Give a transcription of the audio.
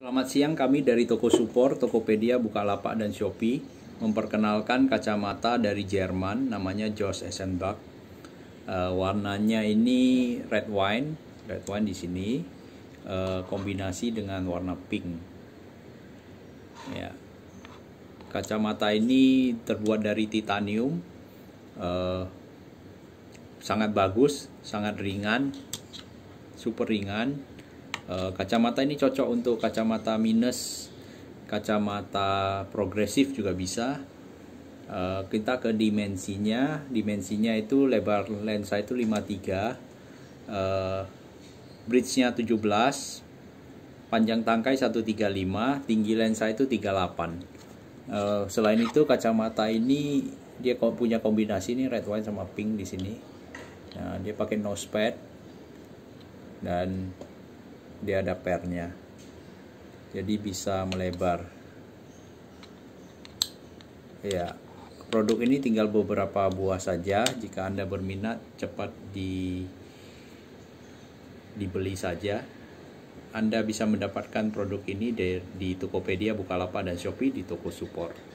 Selamat siang kami dari Toko Support, Tokopedia, Bukalapak, dan Shopee memperkenalkan kacamata dari Jerman namanya Joss Essenbach. Uh, eh, warnanya ini red wine, red wine di sini uh, kombinasi dengan warna pink. Ya. Kacamata ini terbuat dari titanium, uh, sangat bagus, sangat ringan, super ringan Eh, kacamata ini cocok untuk kacamata minus kacamata progresif juga bisa eh, kita ke dimensinya dimensinya itu lebar lensa itu 53 uh, bridge nya 17 panjang tangkai 135 tinggi lensa itu 38 eh, selain itu kacamata ini dia punya kombinasi ini red wine sama pink di sini nah, dia pakai nose pad dan dia ada pernya jadi bisa melebar ya produk ini tinggal beberapa buah saja jika anda berminat cepat di dibeli saja anda bisa mendapatkan produk ini di, di Tokopedia, Bukalapak, dan Shopee di toko support.